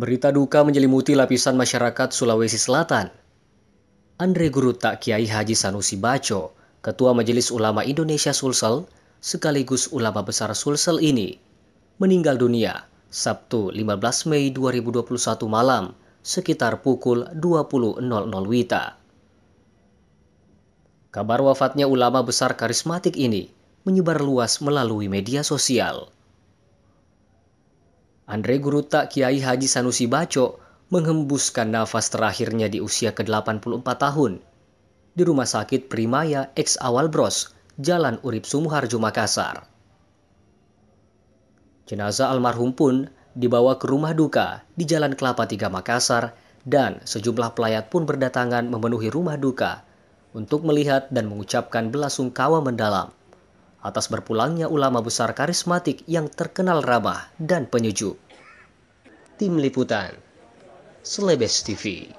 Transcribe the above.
Berita duka menyelimuti lapisan masyarakat Sulawesi Selatan. Andre Guru Tak Kiai Haji Sanusi Baco, Ketua Majelis Ulama Indonesia Sulsel, sekaligus ulama besar Sulsel ini, meninggal dunia Sabtu 15 Mei 2021 malam sekitar pukul 20.00 WITA. Kabar wafatnya ulama besar karismatik ini menyebar luas melalui media sosial. Andre Guruta Kiai Haji Sanusi Baco menghembuskan nafas terakhirnya di usia ke-84 tahun di Rumah Sakit Primaya X Awal Bros, Jalan Urip Sumuharjo Makassar. Jenazah almarhum pun dibawa ke rumah duka di Jalan Kelapa Tiga Makassar dan sejumlah pelayat pun berdatangan memenuhi rumah duka untuk melihat dan mengucapkan belasungkawa mendalam atas berpulangnya ulama besar karismatik yang terkenal ramah dan penyujuk. Tim Liputan Selebes TV